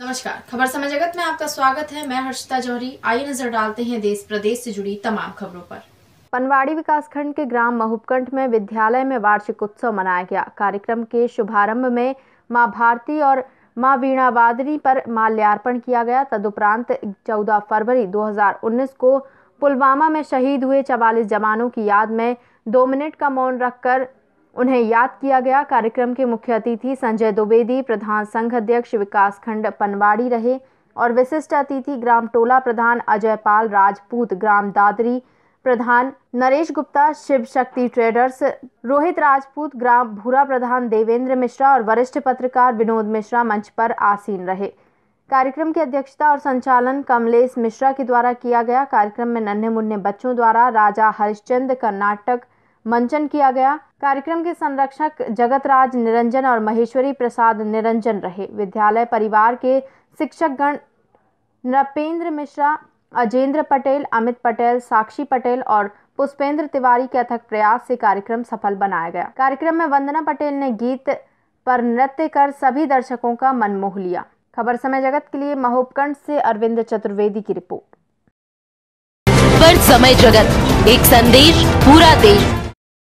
नमस्कार खबर समय जगत में आपका स्वागत है मैं हर्षिता जौहरी आइए नजर डालते हैं देश प्रदेश से जुड़ी तमाम खबरों पर पनवाड़ी विकासखंड के ग्राम महुपकंठ में विद्यालय में वार्षिक उत्सव मनाया गया कार्यक्रम के शुभारंभ में मां भारती और मां वीणा वीणावादरी पर माल्यार्पण किया गया तदुपरांत 14 फरवरी 2019 को पुलवामा में शहीद हुए चवालीस जवानों की याद में दो मिनट का मौन रखकर उन्हें याद किया गया कार्यक्रम के मुख्य अतिथि संजय द्विवेदी प्रधान संघ अध्यक्ष विकास खंड पनवाड़ी रहे और विशिष्ट अतिथि ग्राम टोला प्रधान अजय पाल राजपूत ग्राम दादरी प्रधान नरेश गुप्ता शिव शक्ति ट्रेडर्स रोहित राजपूत ग्राम भूरा प्रधान देवेंद्र मिश्रा और वरिष्ठ पत्रकार विनोद मिश्रा मंच पर आसीन रहे कार्यक्रम की अध्यक्षता और संचालन कमलेश मिश्रा के द्वारा किया गया कार्यक्रम में नन्हे मुन्ने बच्चों द्वारा राजा हरिश्चंद कर्नाटक मंचन किया गया कार्यक्रम के संरक्षक जगतराज निरंजन और महेश्वरी प्रसाद निरंजन रहे विद्यालय परिवार के शिक्षकगण नृपेंद्र मिश्रा अजेंद्र पटेल अमित पटेल साक्षी पटेल और पुष्पेंद्र तिवारी के अथक प्रयास से कार्यक्रम सफल बनाया गया कार्यक्रम में वंदना पटेल ने गीत पर नृत्य कर सभी दर्शकों का मन मोह लिया खबर समय जगत के लिए महोपकंड से अरविंद चतुर्वेदी की रिपोर्ट समय जगत एक संदेश पूरा देश